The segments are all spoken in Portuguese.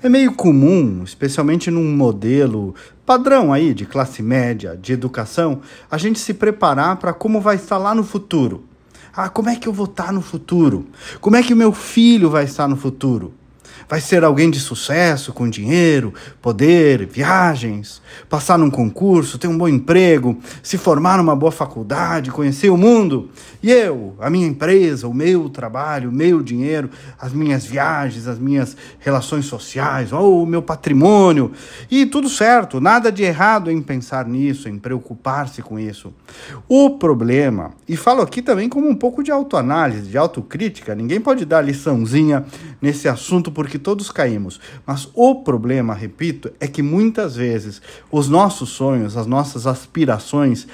É meio comum, especialmente num modelo padrão aí de classe média, de educação, a gente se preparar para como vai estar lá no futuro. Ah, como é que eu vou estar no futuro? Como é que o meu filho vai estar no futuro? Vai ser alguém de sucesso, com dinheiro, poder, viagens, passar num concurso, ter um bom emprego, se formar numa boa faculdade, conhecer o mundo. E eu, a minha empresa, o meu trabalho, o meu dinheiro, as minhas viagens, as minhas relações sociais, ou o meu patrimônio. E tudo certo, nada de errado em pensar nisso, em preocupar-se com isso. O problema, e falo aqui também como um pouco de autoanálise, de autocrítica, ninguém pode dar liçãozinha nesse assunto porque porque todos caímos. Mas o problema, repito, é que muitas vezes os nossos sonhos, as nossas aspirações,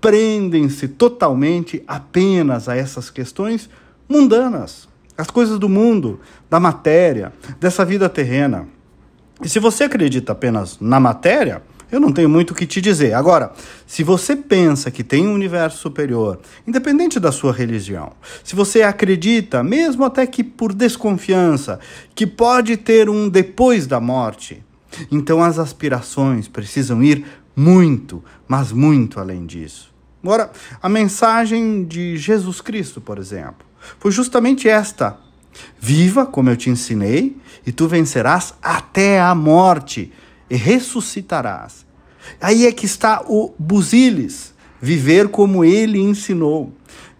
prendem-se totalmente apenas a essas questões mundanas, as coisas do mundo, da matéria, dessa vida terrena. E se você acredita apenas na matéria, eu não tenho muito o que te dizer. Agora, se você pensa que tem um universo superior, independente da sua religião, se você acredita, mesmo até que por desconfiança, que pode ter um depois da morte, então as aspirações precisam ir muito, mas muito além disso. Agora, a mensagem de Jesus Cristo, por exemplo, foi justamente esta: Viva como eu te ensinei, e tu vencerás até a morte ressuscitarás. Aí é que está o busilis, viver como ele ensinou.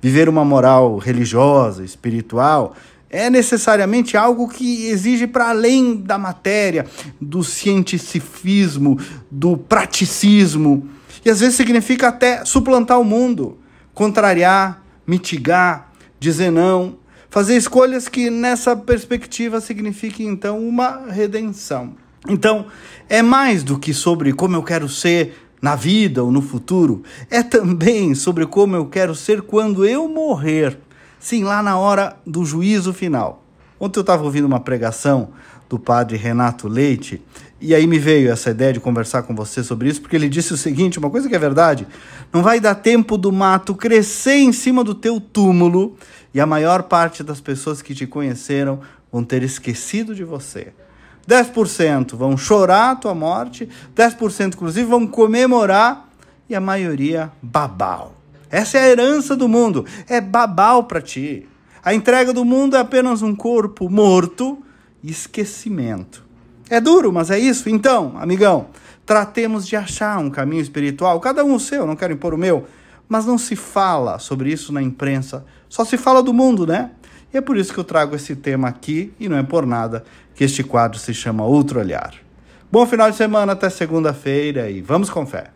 Viver uma moral religiosa, espiritual, é necessariamente algo que exige para além da matéria, do cientificismo, do praticismo. E às vezes significa até suplantar o mundo, contrariar, mitigar, dizer não, fazer escolhas que nessa perspectiva signifiquem então uma redenção. Então, é mais do que sobre como eu quero ser na vida ou no futuro, é também sobre como eu quero ser quando eu morrer. Sim, lá na hora do juízo final. Ontem eu estava ouvindo uma pregação do padre Renato Leite, e aí me veio essa ideia de conversar com você sobre isso, porque ele disse o seguinte: uma coisa que é verdade, não vai dar tempo do mato crescer em cima do teu túmulo, e a maior parte das pessoas que te conheceram vão ter esquecido de você. 10% vão chorar a tua morte, 10% inclusive vão comemorar e a maioria babal. Essa é a herança do mundo, é babal para ti. A entrega do mundo é apenas um corpo morto e esquecimento. É duro, mas é isso. Então, amigão, tratemos de achar um caminho espiritual, cada um o seu, não quero impor o meu, mas não se fala sobre isso na imprensa. Só se fala do mundo, né? E é por isso que eu trago esse tema aqui, e não é por nada que este quadro se chama Outro Olhar. Bom final de semana, até segunda-feira e vamos com fé!